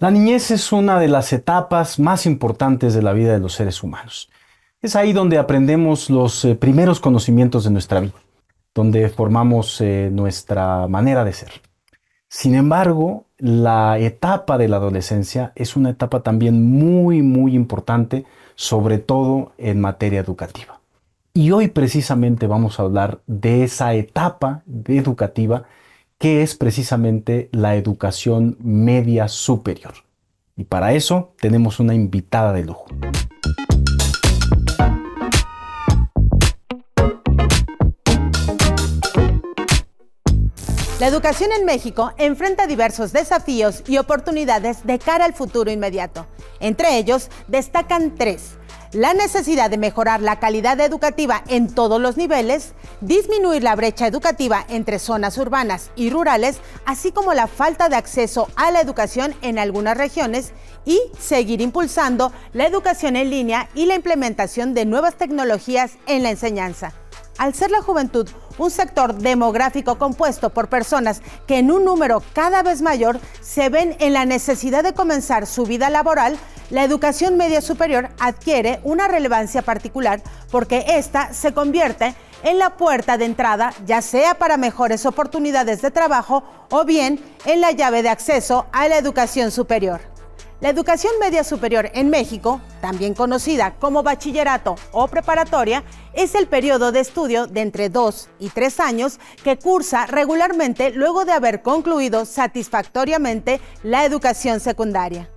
La niñez es una de las etapas más importantes de la vida de los seres humanos. Es ahí donde aprendemos los eh, primeros conocimientos de nuestra vida, donde formamos eh, nuestra manera de ser. Sin embargo, la etapa de la adolescencia es una etapa también muy, muy importante, sobre todo en materia educativa. Y hoy precisamente vamos a hablar de esa etapa educativa qué es precisamente la educación media superior. Y para eso tenemos una invitada de lujo. La educación en México enfrenta diversos desafíos y oportunidades de cara al futuro inmediato. Entre ellos destacan tres. La necesidad de mejorar la calidad educativa en todos los niveles, disminuir la brecha educativa entre zonas urbanas y rurales, así como la falta de acceso a la educación en algunas regiones, y seguir impulsando la educación en línea y la implementación de nuevas tecnologías en la enseñanza. Al ser la juventud un sector demográfico compuesto por personas que en un número cada vez mayor se ven en la necesidad de comenzar su vida laboral, la educación media superior adquiere una relevancia particular porque ésta se convierte en la puerta de entrada, ya sea para mejores oportunidades de trabajo o bien en la llave de acceso a la educación superior. La educación media superior en México, también conocida como bachillerato o preparatoria, es el periodo de estudio de entre 2 y 3 años que cursa regularmente luego de haber concluido satisfactoriamente la educación secundaria.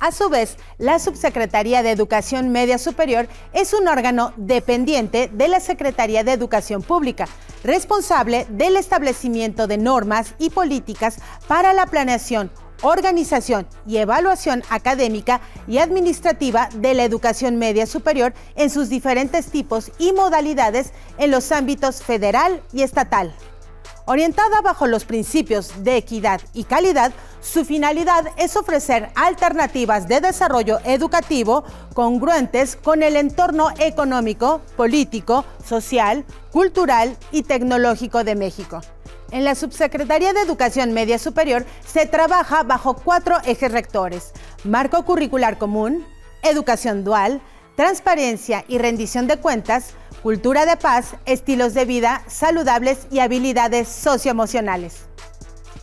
A su vez, la Subsecretaría de Educación Media Superior es un órgano dependiente de la Secretaría de Educación Pública, responsable del establecimiento de normas y políticas para la planeación, organización y evaluación académica y administrativa de la educación media superior en sus diferentes tipos y modalidades en los ámbitos federal y estatal. Orientada bajo los principios de equidad y calidad, su finalidad es ofrecer alternativas de desarrollo educativo congruentes con el entorno económico, político, social, cultural y tecnológico de México. En la Subsecretaría de Educación Media Superior se trabaja bajo cuatro ejes rectores. Marco curricular común, educación dual, transparencia y rendición de cuentas, cultura de paz, estilos de vida saludables y habilidades socioemocionales.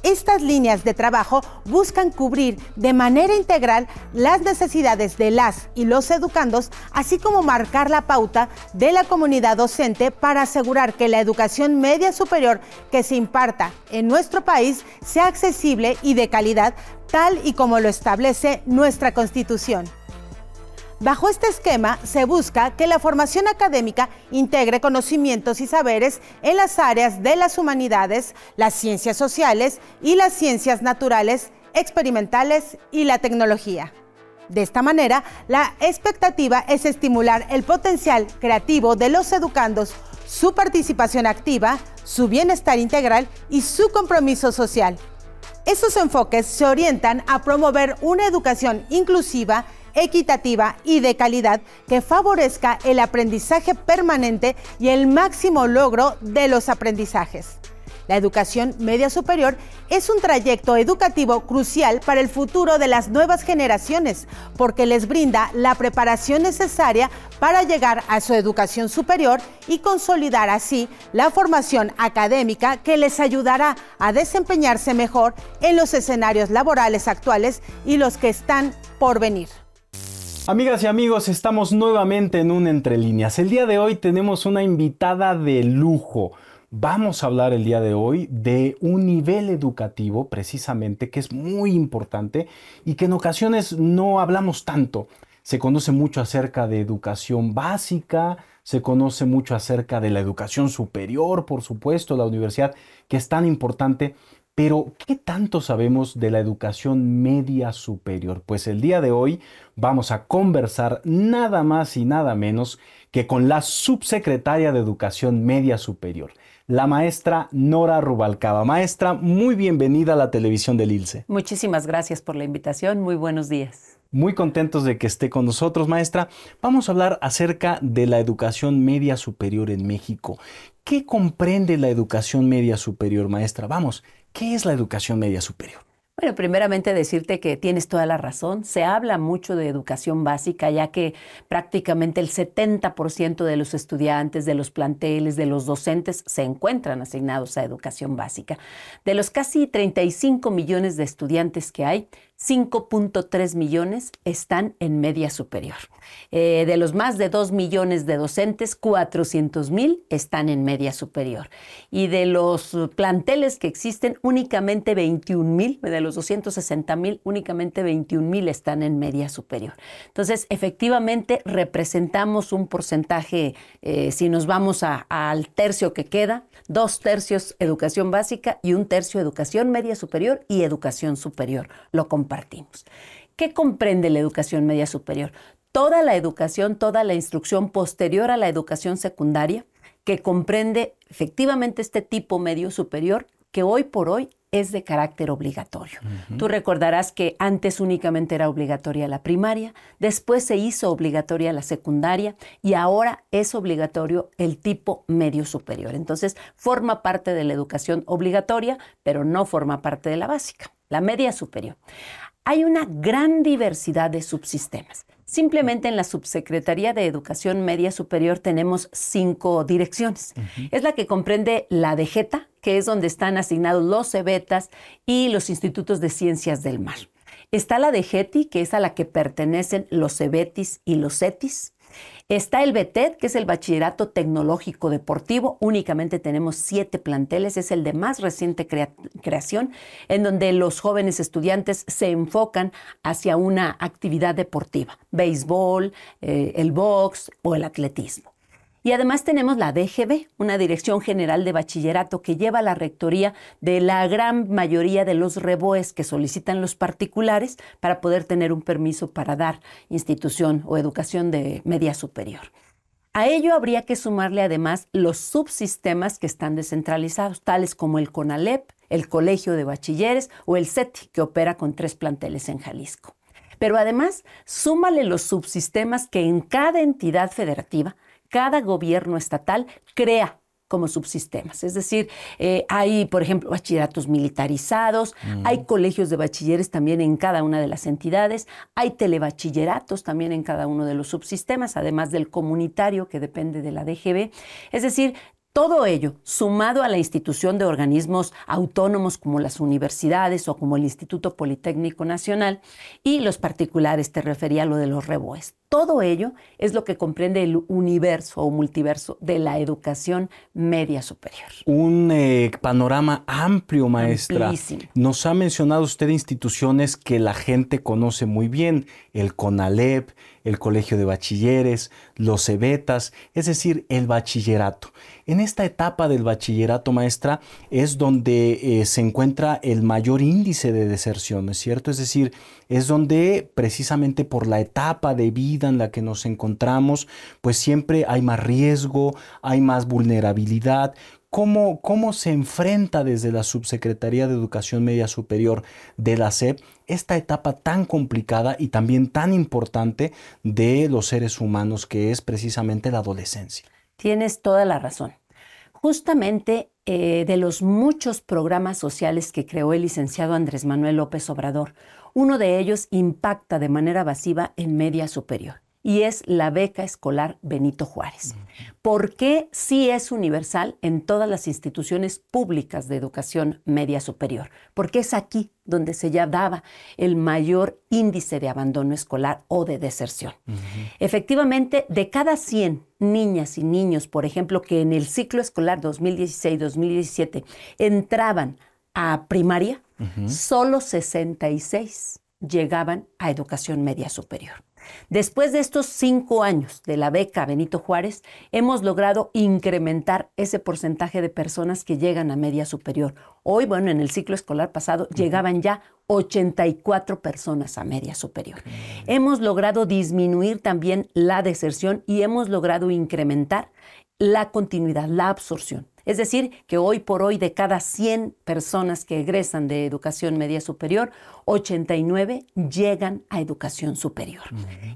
Estas líneas de trabajo buscan cubrir de manera integral las necesidades de las y los educandos, así como marcar la pauta de la comunidad docente para asegurar que la educación media superior que se imparta en nuestro país sea accesible y de calidad, tal y como lo establece nuestra Constitución. Bajo este esquema se busca que la formación académica integre conocimientos y saberes en las áreas de las humanidades, las ciencias sociales y las ciencias naturales, experimentales y la tecnología. De esta manera, la expectativa es estimular el potencial creativo de los educandos, su participación activa, su bienestar integral y su compromiso social. Estos enfoques se orientan a promover una educación inclusiva, equitativa y de calidad que favorezca el aprendizaje permanente y el máximo logro de los aprendizajes. La educación media superior es un trayecto educativo crucial para el futuro de las nuevas generaciones, porque les brinda la preparación necesaria para llegar a su educación superior y consolidar así la formación académica que les ayudará a desempeñarse mejor en los escenarios laborales actuales y los que están por venir. Amigas y amigos, estamos nuevamente en un Entre Líneas. El día de hoy tenemos una invitada de lujo. Vamos a hablar el día de hoy de un nivel educativo precisamente que es muy importante y que en ocasiones no hablamos tanto. Se conoce mucho acerca de educación básica, se conoce mucho acerca de la educación superior, por supuesto, la universidad, que es tan importante, pero, ¿qué tanto sabemos de la educación media superior? Pues el día de hoy vamos a conversar nada más y nada menos que con la subsecretaria de Educación Media Superior, la maestra Nora Rubalcaba. Maestra, muy bienvenida a la televisión del ILCE. Muchísimas gracias por la invitación. Muy buenos días. Muy contentos de que esté con nosotros, maestra. Vamos a hablar acerca de la educación media superior en México. ¿Qué comprende la educación media superior, maestra? Vamos, ¿Qué es la educación media superior? Bueno, primeramente decirte que tienes toda la razón. Se habla mucho de educación básica, ya que prácticamente el 70% de los estudiantes, de los planteles, de los docentes se encuentran asignados a educación básica. De los casi 35 millones de estudiantes que hay, 5.3 millones están en media superior. Eh, de los más de 2 millones de docentes, 400 mil están en media superior. Y de los planteles que existen, únicamente 21 mil, de los 260 mil, únicamente 21 mil están en media superior. Entonces, efectivamente, representamos un porcentaje, eh, si nos vamos al tercio que queda, dos tercios educación básica y un tercio educación media superior y educación superior. Lo ¿Qué comprende la educación media superior? Toda la educación, toda la instrucción posterior a la educación secundaria, que comprende efectivamente este tipo medio superior, que hoy por hoy es de carácter obligatorio. Tú recordarás que antes únicamente era obligatoria la primaria, después se hizo obligatoria la secundaria y ahora es obligatorio el tipo medio superior. Entonces, forma parte de la educación obligatoria, pero no forma parte de la básica, la media superior hay una gran diversidad de subsistemas. Simplemente en la Subsecretaría de Educación Media Superior tenemos cinco direcciones. Es la que comprende la de Geta, que es donde están asignados los CEBETAS y los institutos de ciencias del mar. Está la de GETI, que es a la que pertenecen los CEBETIS y los ETIs. Está el BTED, que es el Bachillerato Tecnológico Deportivo. Únicamente tenemos siete planteles. Es el de más reciente creación, en donde los jóvenes estudiantes se enfocan hacia una actividad deportiva, béisbol, eh, el box o el atletismo. Y además tenemos la DGB, una Dirección General de Bachillerato que lleva la rectoría de la gran mayoría de los reboes que solicitan los particulares para poder tener un permiso para dar institución o educación de media superior. A ello habría que sumarle además los subsistemas que están descentralizados, tales como el CONALEP, el Colegio de Bachilleres o el CETI, que opera con tres planteles en Jalisco. Pero además, súmale los subsistemas que en cada entidad federativa cada gobierno estatal crea como subsistemas. Es decir, eh, hay, por ejemplo, bachilleratos militarizados, mm. hay colegios de bachilleres también en cada una de las entidades, hay telebachilleratos también en cada uno de los subsistemas, además del comunitario que depende de la DGB. Es decir, todo ello, sumado a la institución de organismos autónomos como las universidades o como el Instituto Politécnico Nacional y los particulares, te refería a lo de los reboes. Todo ello es lo que comprende el universo o multiverso de la educación media superior. Un eh, panorama amplio, maestra. Nos ha mencionado usted instituciones que la gente conoce muy bien, el CONALEP, el Colegio de Bachilleres, los Cebetas, es decir, el bachillerato. En esta etapa del bachillerato, maestra, es donde eh, se encuentra el mayor índice de deserción, ¿no es cierto? Es decir, es donde precisamente por la etapa de vida en la que nos encontramos, pues siempre hay más riesgo, hay más vulnerabilidad. ¿Cómo, se enfrenta desde la Subsecretaría de Educación Media Superior de la SEP esta etapa tan complicada y también tan importante de los seres humanos que es precisamente la adolescencia? Tienes toda la razón. Justamente eh, de los muchos programas sociales que creó el licenciado Andrés Manuel López Obrador, uno de ellos impacta de manera masiva en media superior y es la beca escolar Benito Juárez. ¿Por qué sí es universal en todas las instituciones públicas de educación media superior? Porque es aquí donde se ya daba el mayor índice de abandono escolar o de deserción. Efectivamente, de cada 100 niñas y niños, por ejemplo, que en el ciclo escolar 2016-2017 entraban a primaria, solo 66 llegaban a educación media superior. Después de estos cinco años de la beca Benito Juárez, hemos logrado incrementar ese porcentaje de personas que llegan a media superior. Hoy, bueno, en el ciclo escolar pasado llegaban ya 84 personas a media superior. Hemos logrado disminuir también la deserción y hemos logrado incrementar la continuidad, la absorción. Es decir, que hoy por hoy de cada 100 personas que egresan de educación media superior, 89 llegan a educación superior.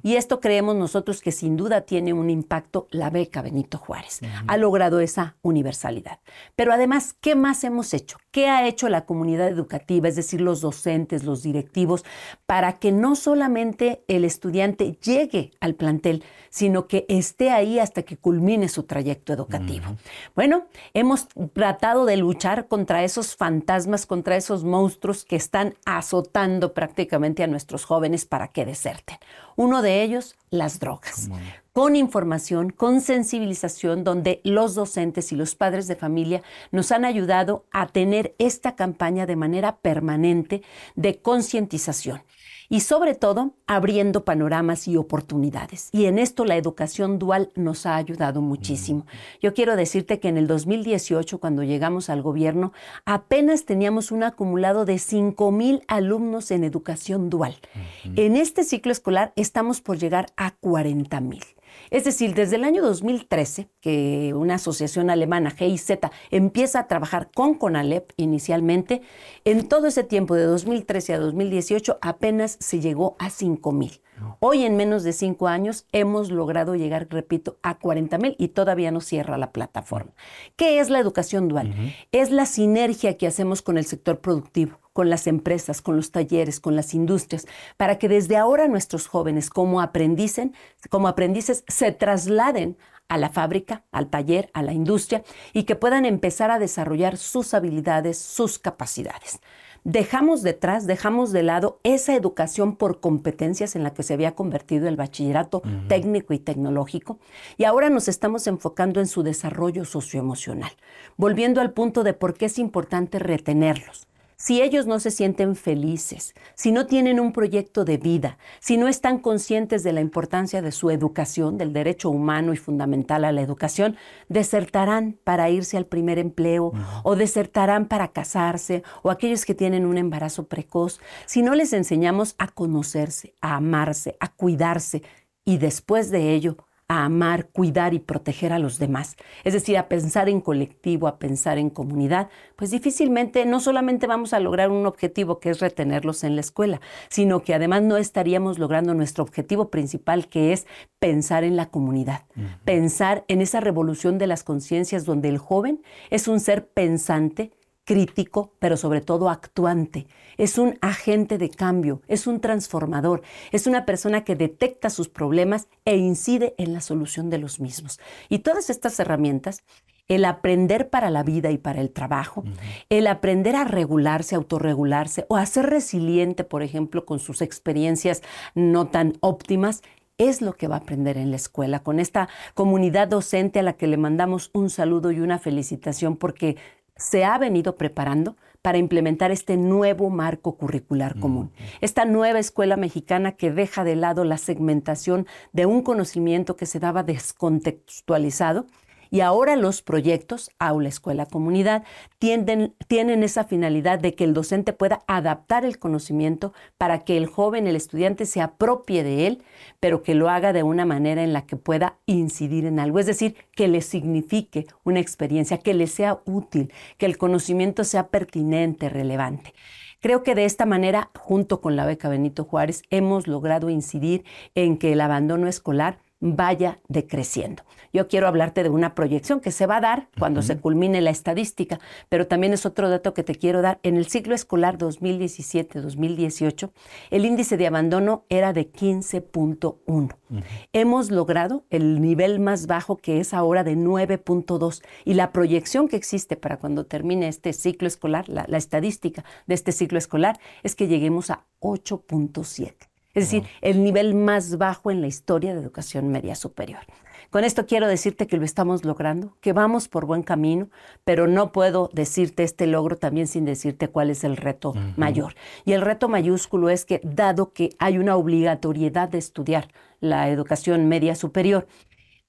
Y esto creemos nosotros que sin duda tiene un impacto la beca Benito Juárez. Ha logrado esa universalidad. Pero además, ¿qué más hemos hecho? ¿Qué ha hecho la comunidad educativa, es decir, los docentes, los directivos, para que no solamente el estudiante llegue al plantel, sino que esté ahí hasta que culmine su trayecto educativo? Bueno, hemos tratado de luchar contra esos fantasmas, contra esos monstruos que están azotando prácticamente a nuestros jóvenes para que deserten. Uno de ellos, las drogas. Con información, con sensibilización, donde los docentes y los padres de familia nos han ayudado a tener esta campaña de manera permanente de concientización y sobre todo abriendo panoramas y oportunidades. Y en esto la educación dual nos ha ayudado muchísimo. Yo quiero decirte que en el 2018, cuando llegamos al gobierno, apenas teníamos un acumulado de 5.000 alumnos en educación dual. En este ciclo escolar estamos por llegar a 40.000. Es decir, desde el año 2013, que una asociación alemana, GIZ, empieza a trabajar con CONALEP inicialmente, en todo ese tiempo de 2013 a 2018 apenas se llegó a 5000 mil. Hoy en menos de cinco años hemos logrado llegar, repito, a 40.000 mil y todavía no cierra la plataforma. ¿Qué es la educación dual? Es la sinergia que hacemos con el sector productivo con las empresas, con los talleres, con las industrias, para que desde ahora nuestros jóvenes como, aprendices se trasladen a la fábrica, al taller, a la industria y que puedan empezar a desarrollar sus habilidades, sus capacidades. Dejamos detrás, dejamos de lado esa educación por competencias en la que se había convertido el bachillerato técnico y tecnológico y ahora nos estamos enfocando en su desarrollo socioemocional, volviendo al punto de por qué es importante retenerlos si ellos no se sienten felices, si no tienen un proyecto de vida, si no están conscientes de la importancia de su educación, del derecho humano y fundamental a la educación, desertarán para irse al primer empleo o desertarán para casarse o aquellos que tienen un embarazo precoz. Si no les enseñamos a conocerse, a amarse, a cuidarse y después de ello a amar, cuidar y proteger a los demás, es decir, a pensar en colectivo, a pensar en comunidad, pues difícilmente no solamente vamos a lograr un objetivo que es retenerlos en la escuela, sino que además no estaríamos logrando nuestro objetivo principal que es pensar en la comunidad, pensar en esa revolución de las conciencias donde el joven es un ser pensante, crítico, pero sobre todo actuante. Es un agente de cambio, es un transformador, es una persona que detecta sus problemas e incide en la solución de los mismos. Y todas estas herramientas, el aprender para la vida y para el trabajo, el aprender a regularse, autorregularse o a ser resiliente, por ejemplo, con sus experiencias no tan óptimas, es lo que va a aprender en la escuela, con esta comunidad docente a la que le mandamos un saludo y una felicitación porque se ha venido preparando para implementar este nuevo marco curricular mm, común, esta nueva escuela mexicana que deja de lado la segmentación de un conocimiento que se daba descontextualizado y ahora los proyectos aula, escuela, comunidad tienen esa finalidad de que el docente pueda adaptar el conocimiento para que el joven, el estudiante se apropie de él, pero que lo haga de una manera en la que pueda incidir en algo. Es decir, que le signifique una experiencia, que le sea útil, que el conocimiento sea pertinente, relevante. Creo que de esta manera, junto con la beca Benito Juárez, hemos logrado incidir en que el abandono escolar vaya decreciendo. Yo quiero hablarte de una proyección que se va a dar cuando se culmine la estadística, pero también es otro dato que te quiero dar. En el ciclo escolar 2017-2018, el índice de abandono era de 15.1. Hemos logrado el nivel más bajo que es ahora de 9.2 y la proyección que existe para cuando termine este ciclo escolar, la estadística de este ciclo escolar, es que lleguemos a 8.7. Es decir, el nivel más bajo en la historia de educación media superior. Con esto quiero decirte que lo estamos logrando, que vamos por buen camino, pero no puedo decirte este logro también sin decirte cuál es el reto mayor. Y el reto mayúsculo es que, dado que hay una obligatoriedad de estudiar la educación media superior,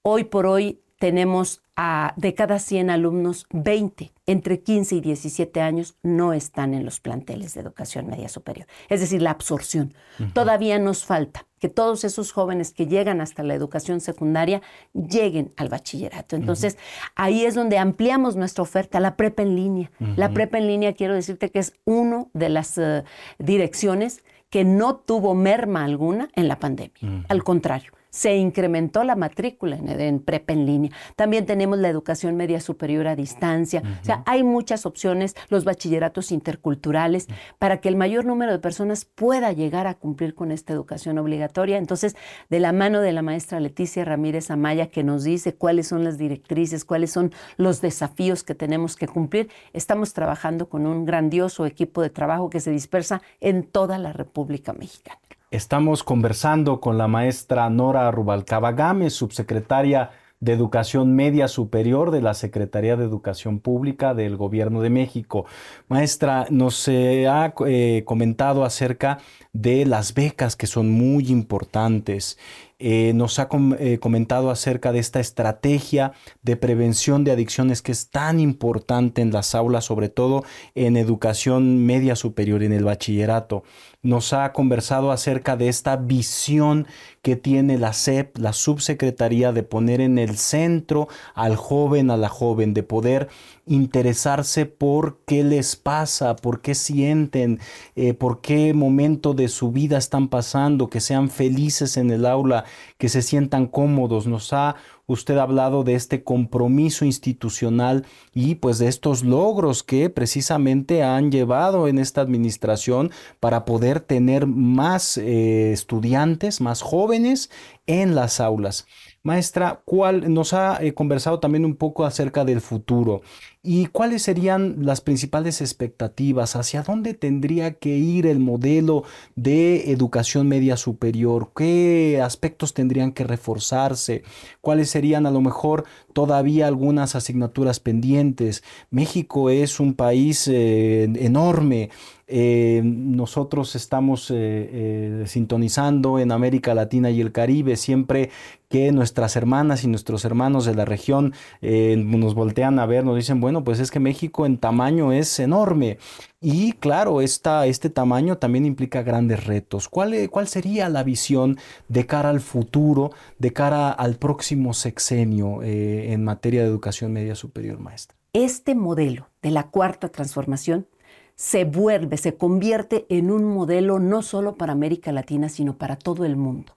hoy por hoy tenemos a, de cada 100 alumnos, 20 entre 15 y 17 años no están en los planteles de educación media superior. Es decir, la absorción. Todavía nos falta que todos esos jóvenes que llegan hasta la educación secundaria lleguen al bachillerato. Entonces, ahí es donde ampliamos nuestra oferta, la prepa en línea. La prepa en línea, quiero decirte que es una de las eh, direcciones que no tuvo merma alguna en la pandemia. Al contrario, se incrementó la matrícula en, en prepa en línea. También tenemos la educación media superior a distancia. O sea, hay muchas opciones, los bachilleratos interculturales, para que el mayor número de personas pueda llegar a cumplir con esta educación obligatoria. Entonces, de la mano de la maestra Leticia Ramírez Amaya, que nos dice cuáles son las directrices, cuáles son los desafíos que tenemos que cumplir, estamos trabajando con un grandioso equipo de trabajo que se dispersa en toda la República Mexicana. Estamos conversando con la maestra Nora Rubalcaba Gámez, subsecretaria de Educación Media Superior de la Secretaría de Educación Pública del Gobierno de México. Maestra, nos se eh, ha eh, comentado acerca de las becas que son muy importantes eh, nos ha eh, comentado acerca de esta estrategia de prevención de adicciones que es tan importante en las aulas, sobre todo en educación media superior, en el bachillerato. Nos ha conversado acerca de esta visión que tiene la SEP, la subsecretaría, de poner en el centro al joven, a la joven, de poder interesarse por qué les pasa, por qué sienten, eh, por qué momento de su vida están pasando, que sean felices en el aula, que se sientan cómodos. Nos ha usted hablado de este compromiso institucional y pues de estos logros que precisamente han llevado en esta administración para poder tener más eh, estudiantes, más jóvenes en las aulas. Maestra, ¿cuál nos ha eh, conversado también un poco acerca del futuro? ¿Y cuáles serían las principales expectativas? ¿Hacia dónde tendría que ir el modelo de educación media superior? ¿Qué aspectos tendrían que reforzarse? ¿Cuáles serían a lo mejor todavía algunas asignaturas pendientes? México es un país eh, enorme eh, nosotros estamos eh, eh, sintonizando en América Latina y el Caribe siempre que nuestras hermanas y nuestros hermanos de la región nos voltean a ver, nos dicen, bueno, pues es que México en tamaño es enorme. Y claro, este tamaño también implica grandes retos. ¿Cuál, ¿Cuál sería la visión de cara al futuro, de cara al próximo sexenio en materia de educación media superior, maestra? Este modelo de la cuarta transformación se vuelve, se convierte en un modelo no solo para América Latina, sino para todo el mundo.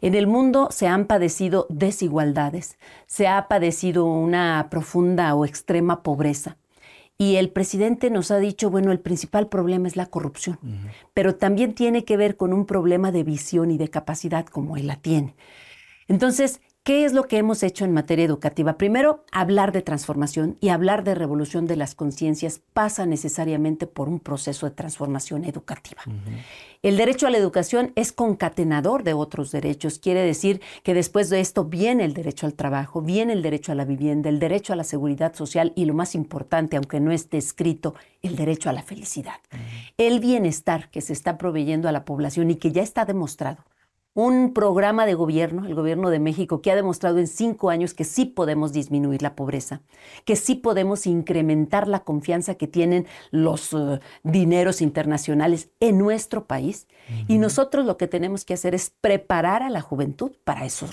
En el mundo se han padecido desigualdades, se ha padecido una profunda o extrema pobreza. Y el presidente nos ha dicho, bueno, el principal problema es la corrupción, pero también tiene que ver con un problema de visión y de capacidad como él la tiene. Entonces, ¿Qué es lo que hemos hecho en materia educativa? Primero, hablar de transformación y hablar de revolución de las conciencias pasa necesariamente por un proceso de transformación educativa. El derecho a la educación es concatenador de otros derechos. Quiere decir que después de esto viene el derecho al trabajo, viene el derecho a la vivienda, el derecho a la seguridad social y lo más importante, aunque no esté escrito, el derecho a la felicidad. El bienestar que se está proveyendo a la población y que ya está demostrado un programa de gobierno, el gobierno de México, que ha demostrado en cinco años que sí podemos disminuir la pobreza, que sí podemos incrementar la confianza que tienen los eh, dineros internacionales en nuestro país. Y nosotros lo que tenemos que hacer es preparar a la juventud para esos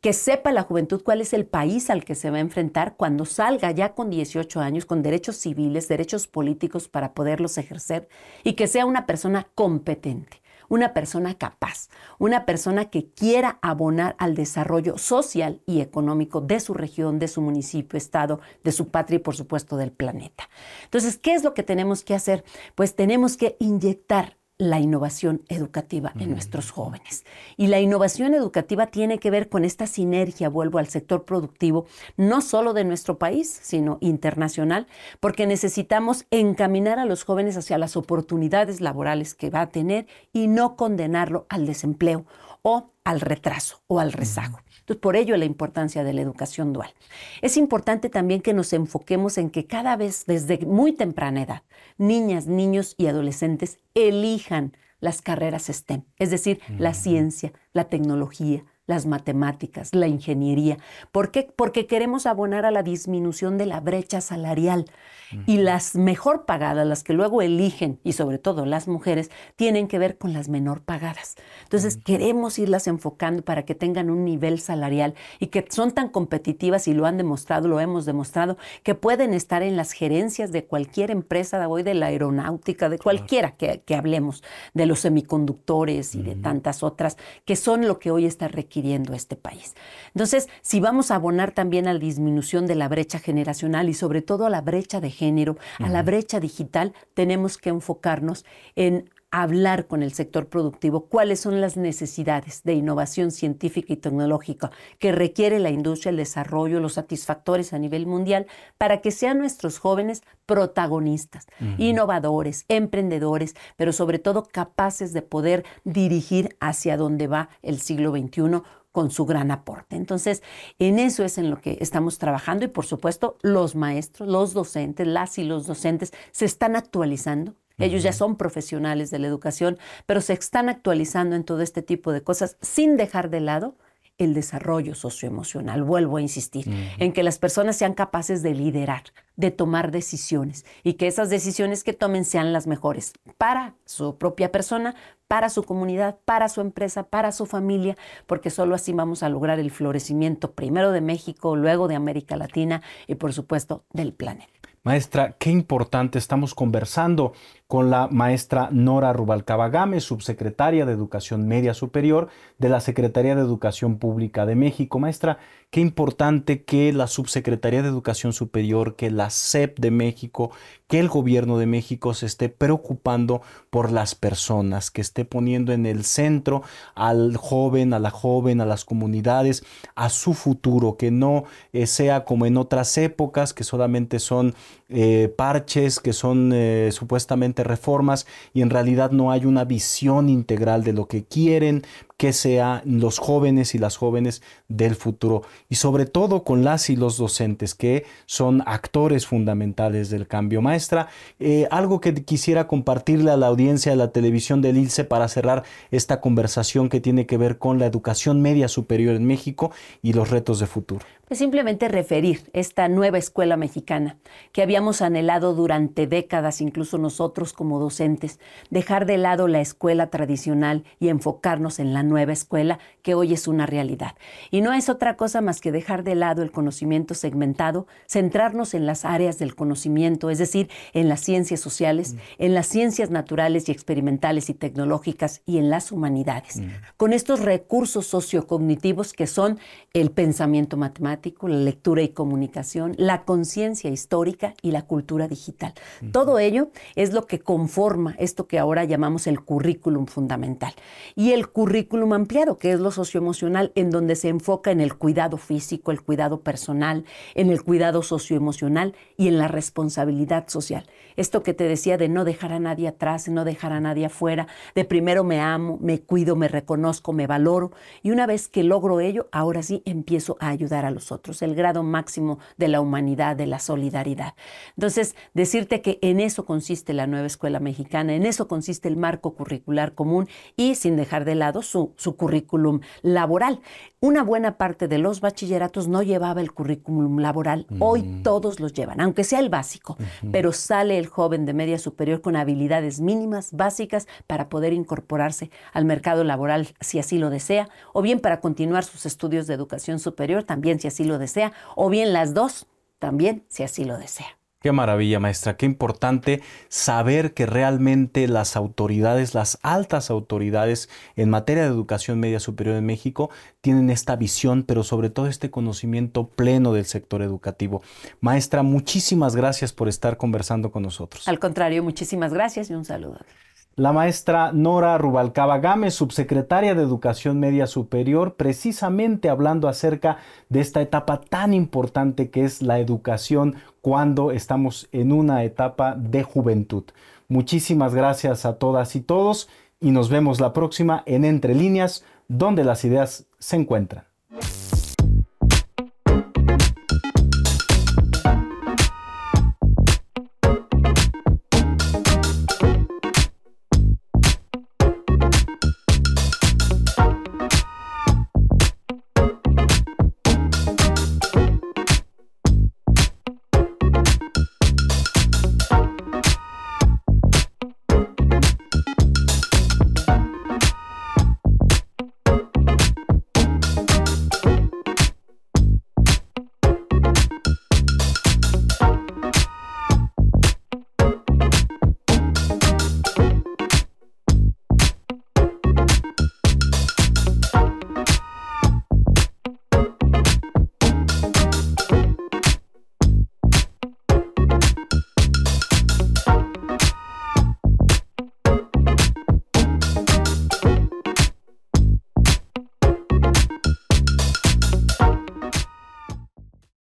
que sepa la juventud cuál es el país al que se va a enfrentar cuando salga ya con 18 años, con derechos civiles, derechos políticos para poderlos ejercer y que sea una persona competente una persona capaz, una persona que quiera abonar al desarrollo social y económico de su región, de su municipio, estado, de su patria y por supuesto del planeta. Entonces, ¿qué es lo que tenemos que hacer? Pues tenemos que inyectar la innovación educativa en nuestros jóvenes. Y la innovación educativa tiene que ver con esta sinergia, vuelvo al sector productivo, no solo de nuestro país, sino internacional, porque necesitamos encaminar a los jóvenes hacia las oportunidades laborales que va a tener y no condenarlo al desempleo o al retraso o al rezago. Pues, por ello la importancia de la educación dual. Es importante también que nos enfoquemos en que cada vez desde muy temprana edad, niñas, niños y adolescentes elijan las carreras STEM, es decir, la ciencia, la tecnología, las matemáticas, la ingeniería. ¿Por qué? Porque queremos abonar a la disminución de la brecha salarial. Y las mejor pagadas, las que luego eligen, y sobre todo las mujeres, tienen que ver con las menor pagadas. Entonces, queremos irlas enfocando para que tengan un nivel salarial y que son tan competitivas y lo han demostrado, lo hemos demostrado, que pueden estar en las gerencias de cualquier empresa de hoy, de la aeronáutica, de cualquiera que, hablemos, de los semiconductores y de tantas otras, que son lo que hoy está Adquiriendo este país. Entonces, si vamos a abonar también a la disminución de la brecha generacional y sobre todo a la brecha de género, a la brecha digital, tenemos que enfocarnos en hablar con el sector productivo cuáles son las necesidades de innovación científica y tecnológica que requiere la industria, el desarrollo, los satisfactores a nivel mundial, para que sean nuestros jóvenes protagonistas, innovadores, emprendedores, pero sobre todo capaces de poder dirigir hacia dónde va el siglo XXI con su gran aporte. Entonces, en eso es en lo que estamos trabajando y por supuesto los maestros, los docentes, las y los docentes se están actualizando ellos ya son profesionales de la educación, pero se están actualizando en todo este tipo de cosas sin dejar de lado el desarrollo socioemocional. Vuelvo a insistir en que las personas sean capaces de liderar, de tomar decisiones y que esas decisiones que tomen sean las mejores para su propia persona, para su comunidad, para su empresa, para su familia, porque solo así vamos a lograr el florecimiento primero de México, luego de América Latina y por supuesto del planeta. Maestra, qué importante estamos conversando con la maestra Nora Rubalcaba Gámez, subsecretaria de Educación Media Superior de la Secretaría de Educación Pública de México. Maestra, qué importante que la Subsecretaría de Educación Superior, que la SEP de México, que el gobierno de México se esté preocupando por las personas, que esté poniendo en el centro al joven, a la joven, a las comunidades, a su futuro, que no eh, sea como en otras épocas, que solamente son eh, parches, que son eh, supuestamente reformas y en realidad no hay una visión integral de lo que quieren, que sean los jóvenes y las jóvenes del futuro y sobre todo con las y los docentes que son actores fundamentales del cambio. Maestra, eh, algo que quisiera compartirle a la audiencia de la televisión del ILCE para cerrar esta conversación que tiene que ver con la educación media superior en México y los retos de futuro. Pues simplemente referir esta nueva escuela mexicana que habíamos anhelado durante décadas, incluso nosotros como docentes, dejar de lado la escuela tradicional y enfocarnos en la nueva escuela que hoy es una realidad. Y no es otra cosa más que dejar de lado el conocimiento segmentado, centrarnos en las áreas del conocimiento, es decir, en las ciencias sociales, mm. en las ciencias naturales y experimentales y tecnológicas y en las humanidades. Mm. Con estos recursos sociocognitivos que son el pensamiento matemático, la lectura y comunicación, la conciencia histórica y la cultura digital. Todo ello es lo que conforma esto que ahora llamamos el currículum fundamental. Y el currículum ampliado, que es lo socioemocional, en donde se enfoca en el cuidado físico, el cuidado personal, en el cuidado socioemocional y en la responsabilidad social. Esto que te decía de no dejar a nadie atrás, no dejar a nadie afuera, de primero me amo, me cuido, me reconozco, me valoro y una vez que logro ello, ahora sí empiezo a ayudar a los otros, el grado máximo de la humanidad, de la solidaridad. Entonces, decirte que en eso consiste la nueva escuela mexicana, en eso consiste el marco curricular común y sin dejar de lado su su, currículum laboral. Una buena parte de los bachilleratos no llevaba el currículum laboral. Hoy mm. todos los llevan, aunque sea el básico, pero sale el joven de media superior con habilidades mínimas, básicas, para poder incorporarse al mercado laboral si así lo desea, o bien para continuar sus estudios de educación superior, también si así lo desea, o bien las dos, también si así lo desea. Qué maravilla, maestra. Qué importante saber que realmente las autoridades, las altas autoridades en materia de educación media superior en México, tienen esta visión, pero sobre todo este conocimiento pleno del sector educativo. Maestra, muchísimas gracias por estar conversando con nosotros. Al contrario, muchísimas gracias y un saludo. La maestra Nora Rubalcaba Gámez, subsecretaria de Educación Media Superior, precisamente hablando acerca de esta etapa tan importante que es la educación cuando estamos en una etapa de juventud. Muchísimas gracias a todas y todos y nos vemos la próxima en Entre Líneas, donde las ideas se encuentran.